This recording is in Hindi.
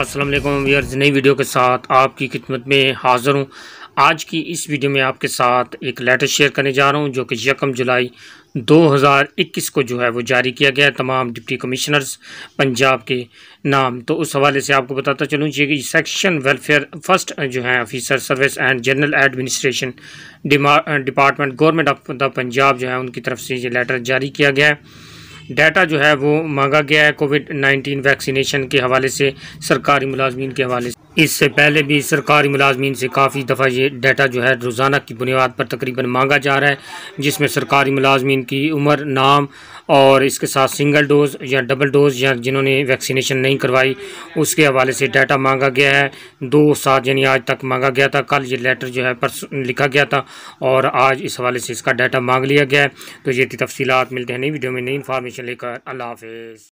अस्सलाम वालेकुम व्यूअर्स नई वीडियो के साथ आपकी खिदमत में हाज़िर हूँ आज की इस वीडियो में आपके साथ एक लेटर शेयर करने जा रहा हूँ जो कि यकम जुलाई 2021 को जो है वो जारी किया गया है तमाम डिप्टी कमिश्नर्स पंजाब के नाम तो उस हवाले से आपको बताता चलूँ कि सेक्शन वेलफेयर फर्स्ट जो है officer service and general administration department government of the Punjab जो है उनकी तरफ से ये लेटर जारी किया गया है डाटा जो है वो मांगा गया है कोविड नाइन्टीन वैक्सीनेशन के हवाले से सरकारी मुलाजमीन के हवाले से इससे पहले भी सरकारी मुलाजमीन से काफ़ी दफ़ा ये डाटा जो है रोज़ाना की बुनियाद पर तकरीबन मांगा जा रहा है जिसमें सरकारी मुलाजमीन की उम्र नाम और इसके साथ सिंगल डोज़ या डबल डोज़ या जिन्होंने वैक्सीनेशन नहीं करवाई उसके हवाले से डाटा मांगा गया है दो सात यानी आज तक मांगा गया था कल ये लेटर जो है परस लिखा गया था और आज इस हवाले से इसका डाटा मांग लिया गया है तो ये तफसीत मिलते हैं नई वीडियो में नई इन्फॉर्मेशन लेकर अल्लाह हाफ